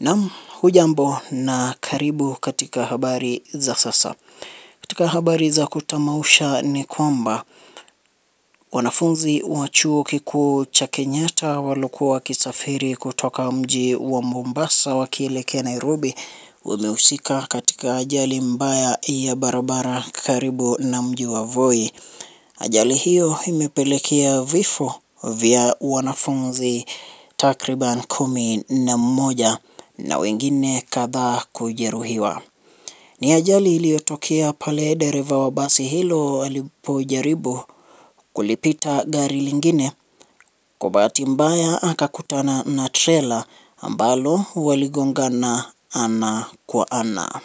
Naam, hujambo na karibu katika habari za sasa. Katika habari za kutamausha ni kwamba wanafunzi wa chuo kikuu cha Kenyatta walikuwa wakisafiri kutoka mji wa Mombasa wakielekea Nairobi wamehusika katika ajali mbaya ya barabara karibu na mji wa Voi. Ajali hiyo imepelekea vifo vya wanafunzi takriban kumi na mmoja na wengine kadhaa kujeruhiwa. Ni ajali iliyotokea pale dereva wa basi hilo alipojaribu kulipita gari lingine. Kwa bahati mbaya akakutana na trela ambalo waligongana ana kwa ana.